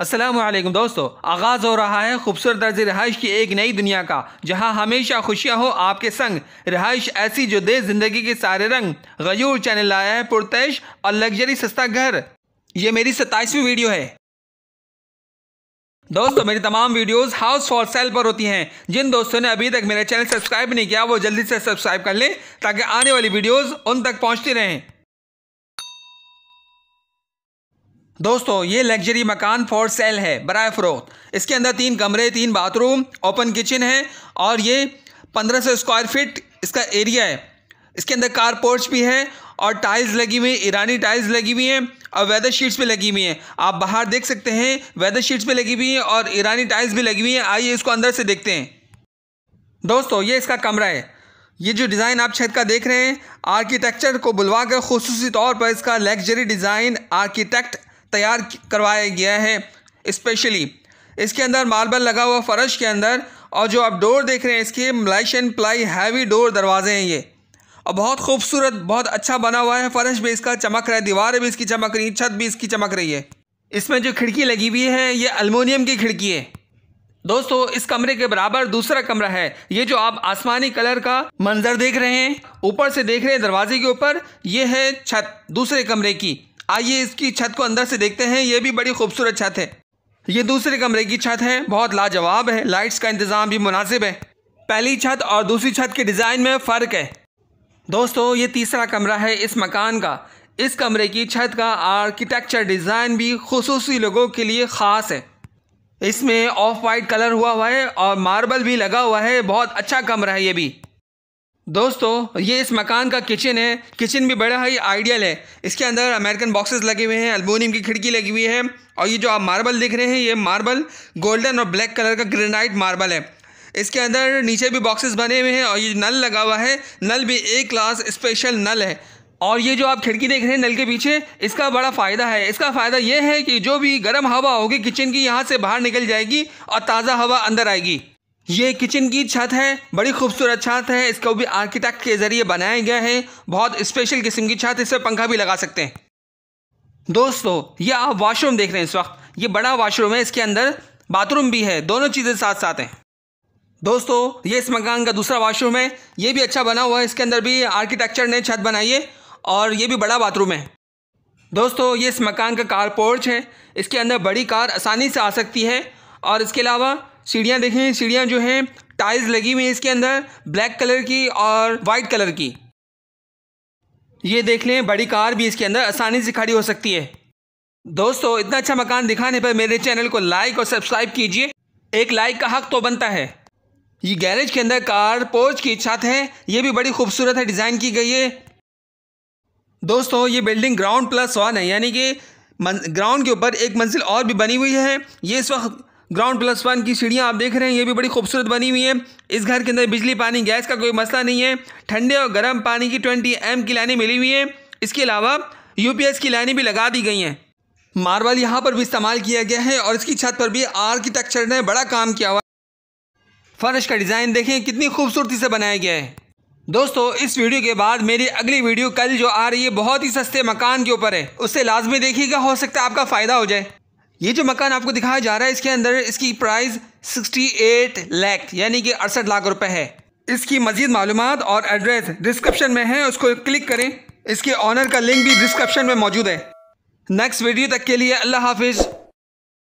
असलम दोस्तों आगाज़ हो रहा है खूबसूरत दर्ज रहाइश की एक नई दुनिया का जहां हमेशा खुशियां हो आपके संग रिहाइश ऐसी जो दे ज़िंदगी के सारे रंग गयूर चैनल लाया है पुरतश और लग्जरी सस्ता घर ये मेरी सत्ताईसवीं वीडियो है दोस्तों मेरी तमाम वीडियोस हाउस फॉर सेल पर होती हैं जिन दोस्तों ने अभी तक मेरा चैनल सब्सक्राइब नहीं किया वो जल्दी से सब्सक्राइब कर लें ताकि आने वाली वीडियोस उन तक पहुंचती रहें दोस्तों ये लग्जरी मकान फॉर सेल है बरए फ़रोख्त इसके अंदर तीन कमरे तीन बाथरूम ओपन किचन है और ये पंद्रह सौ स्क्वायर फिट इसका एरिया है इसके अंदर कार पोर्च भी है और टाइल्स लगी हुई ईरानी टाइल्स लगी हुई हैं और वेदर शीट्स भी लगी हुई हैं आप बाहर देख सकते हैं वेदर शीट्स भी लगी हुई हैं और ईरानी टाइल्स भी लगी हुई हैं आइए इसको अंदर से देखते हैं दोस्तों ये इसका कमरा है ये जो डिज़ाइन आप छत का देख रहे हैं आर्किटेक्चर को बुलवा कर खसूसी तौर पर इसका लग्जरी डिज़ाइन आर्किटेक्ट तैयार करवाया गया है स्पेशली इसके अंदर मार्बल लगा हुआ फ़र्श के अंदर और जो आप डोर देख रहे हैं इसके मलाइशन प्लाई हैवी डोर दरवाजे हैं ये और बहुत खूबसूरत बहुत अच्छा बना हुआ है फर्श भी इसका चमक रहा है दीवारें भी इसकी चमक रही है छत भी इसकी चमक रही है इसमें जो खिड़की लगी हुई है ये अलमोनियम की खिड़की है दोस्तों इस कमरे के बराबर दूसरा कमरा है ये जो आप आसमानी कलर का मंजर देख रहे हैं ऊपर से देख रहे हैं दरवाजे के ऊपर ये है छत दूसरे कमरे की आइए इसकी छत को अंदर से देखते हैं ये भी बड़ी खूबसूरत छत है ये दूसरे कमरे की छत है बहुत लाजवाब है लाइट्स का इंतज़ाम भी मुनासिब है पहली छत और दूसरी छत के डिज़ाइन में फ़र्क है दोस्तों ये तीसरा कमरा है इस मकान का इस कमरे की छत का आर्किटेक्चर डिज़ाइन भी खसूस लोगों के लिए ख़ास है इसमें ऑफ वाइट कलर हुआ हुआ है और मार्बल भी लगा हुआ है बहुत अच्छा कमरा है ये भी दोस्तों ये इस मकान का किचन है किचन भी बड़ा ही आइडियल है इसके अंदर अमेरिकन बॉक्सेस लगे हुए हैं अल्मोनियम की खिड़की लगी हुई है और ये जो आप मार्बल देख रहे हैं ये मार्बल गोल्डन और ब्लैक कलर का ग्रेनाइट मार्बल है इसके अंदर नीचे भी बॉक्सेस बने हुए हैं और ये नल लगा हुआ है नल भी ए क्लास स्पेशल नल है और ये जो आप खिड़की देख रहे हैं नल के पीछे इसका बड़ा फ़ायदा है इसका फ़ायदा ये है कि जो भी गर्म हवा होगी किचन की यहाँ से बाहर निकल जाएगी और ताज़ा हवा अंदर आएगी ये किचन की छत है बड़ी खूबसूरत छत है इसको भी आर्किटेक्ट के ज़रिए बनाया गया है बहुत स्पेशल किस्म की छत इस पर पंखा भी लगा सकते हैं दोस्तों ये आप वाशरूम देख रहे हैं इस वक्त ये बड़ा वाशरूम है इसके अंदर बाथरूम भी है दोनों चीज़ें साथ साथ हैं दोस्तों ये इस मकान का दूसरा वाशरूम है ये भी अच्छा बना हुआ है इसके अंदर भी आर्किटेक्चर ने छत बनाई है और ये भी बड़ा बाथरूम है दोस्तों ये इस मकान का कार पोर्च है इसके अंदर बड़ी कार आसानी से आ सकती है और इसके अलावा सीढ़ियाँ देखें सीढ़ियाँ जो हैं टाइल्स लगी हुई हैं इसके अंदर ब्लैक कलर की और वाइट कलर की ये देख लें बड़ी कार भी इसके अंदर आसानी से खड़ी हो सकती है दोस्तों इतना अच्छा मकान दिखाने पर मेरे चैनल को लाइक और सब्सक्राइब कीजिए एक लाइक का हक तो बनता है ये गैरेज के अंदर कार पोर्च की छत है ये भी बड़ी खूबसूरत है डिज़ाइन की गई है दोस्तों ये बिल्डिंग ग्राउंड प्लस वन है यानी कि ग्राउंड के ऊपर एक मंजिल और भी बनी हुई है ये इस वक्त ग्राउंड प्लस वन की सीढ़ियाँ आप देख रहे हैं ये भी बड़ी खूबसूरत बनी हुई है इस घर के अंदर बिजली पानी गैस का कोई मसला नहीं है ठंडे और गर्म पानी की ट्वेंटी एम की लाइनें मिली हुई हैं इसके अलावा एस की लाइनें भी लगा दी गई हैं मार्बल यहाँ पर भी इस्तेमाल किया गया है और इसकी छत पर भी आर्किटेक्चर ने बड़ा काम किया हुआ फर्श का डिज़ाइन देखें कितनी खूबसूरती से बनाया गया है दोस्तों इस वीडियो के बाद मेरी अगली वीडियो कल जो आ रही है बहुत ही सस्ते मकान के ऊपर है उसे लाजमी देखिएगा हो सकता है आपका फ़ायदा हो जाए ये जो मकान आपको दिखाया जा रहा है इसके अंदर इसकी प्राइस 68 लाख यानी कि अड़सठ लाख रुपए है इसकी मजीद मालूम और एड्रेस डिस्क्रिप्शन में है उसको क्लिक करें इसके ऑनर का लिंक भी डिस्क्रिप्शन में मौजूद है नेक्स्ट वीडियो तक के लिए अल्लाह हाफिज़